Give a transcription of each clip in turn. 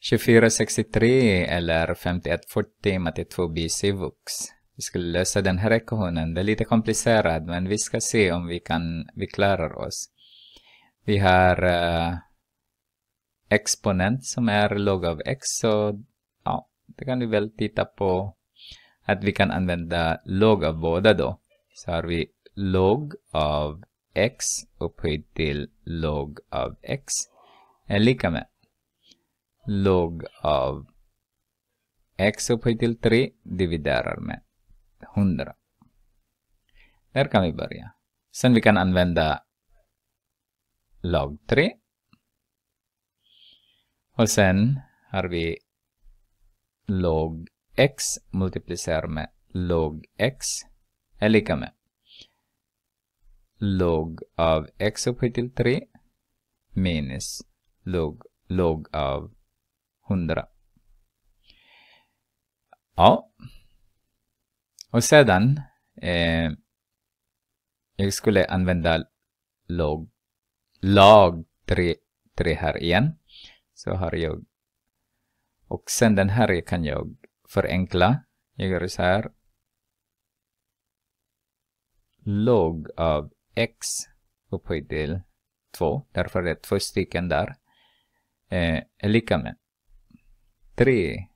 2463 eller 5140 matte 2b Civux. Vi skulle lösa den här ekvationen. Det är lite komplicerad men vi ska se om vi kan, vi klarar oss. Vi har uh, exponent som är log av x så ja, det kan vi väl titta på att vi kan använda log av båda då. Så har vi log av x upphöjt till log av x är lika med log av x upphöjt till 3 dividerar med 100. Där kan vi börja. Sen vi kan använda log 3. Och sen har vi log x multiplicerar med log x är lika med log av x upphöjt till 3 minus log, log av 100. Ja. Och sedan eh, jag skulle använda log, lag 3, 3 här igen. Så har jag och sen den här kan jag förenkla. Jag gör så här. Log av x upphöjt till 2. Därför är det två stycken där. Eh, är lika med 3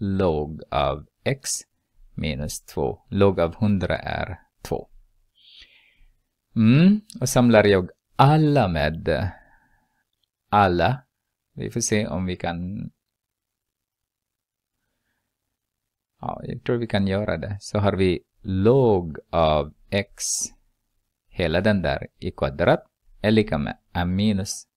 log av x minus 2. Log av 100 är 2. Mm, och samlar jag alla med alla. Vi får se om vi kan... Ja, jag tror vi kan göra det. Så har vi log av x, hela den där i kvadrat, är lika med a minus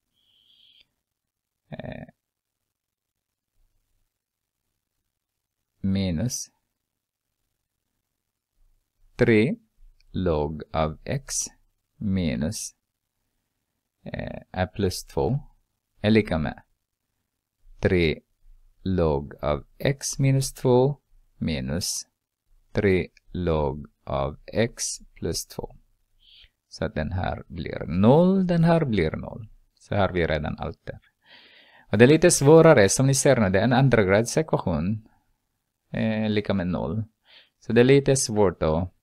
minus 3 log av x minus eh, är plus 2 är lika med 3 log av x minus 2 minus 3 log av x plus 2. Så att den här blir 0, den här blir 0. Så har vi redan allt där. Och det är lite svårare, som ni ser nu, det är en andragradsekvation eh, lika med noll. Så det är lite svårt att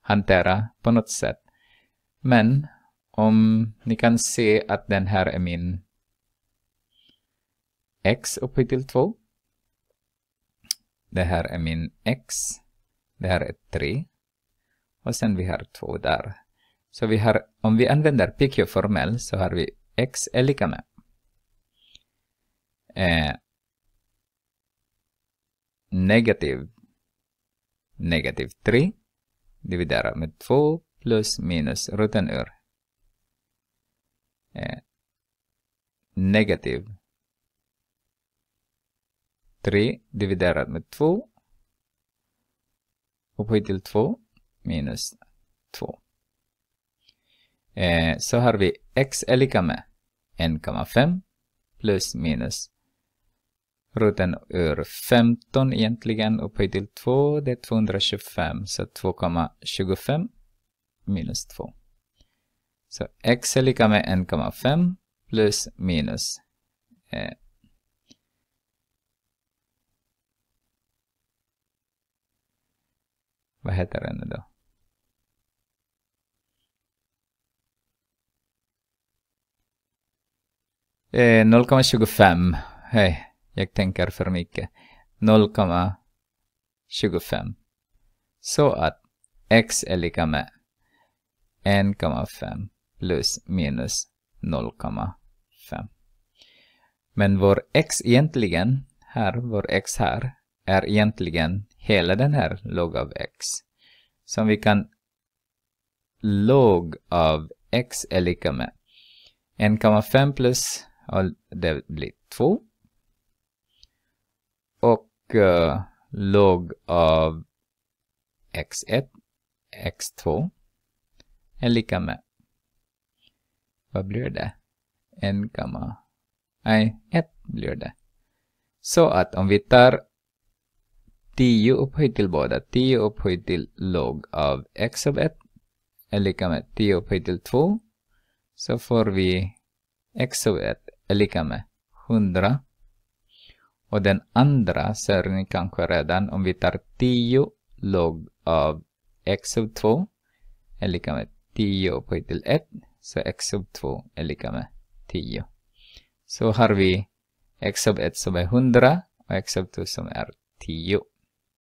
hantera på något sätt. Men om ni kan se att den här är min x upphöjt till 2. Det här är min x. Det här är 3. Och sen vi har 2 där. Så vi har, om vi använder PQ-formell så har vi x är lika med eh, negativ negativ 3 dividerat med 2 plus minus roten ur eh, negativ 3 dividerat med 2 upphöjt till 2 minus 2. Eh, så har vi x är lika med 1,5 plus minus roten ur 15 egentligen upphöjt till 2, det är 225. Så 2,25 minus 2. Så x är lika med 1,5 plus minus eh, vad heter den nu då? 0,25. Eh, Hej. Jag tänker för mycket. 0,25. Så att x är lika med 1,5 plus minus 0,5. Men vår x egentligen, här, vår x här, är egentligen hela den här log av x. Som vi kan log av x är lika med 1,5 plus, och det blir 2, och uh, log av x1, x2 är lika med, vad blir det? 1, nej 1 blir det. Så att om vi tar 10 upphöjt till båda, 10 upphöjt till log av x av 1 är lika med 10 upphöjt till 2, så får vi x av 1 är lika med 100 och den andra ser ni kanske redan om vi tar 10 log av x sub 2 är lika med 10 upphöjt till 1. Så x sub 2 är lika med 10. Så har vi x sub 1 som är 100 och x sub 2 som är 10.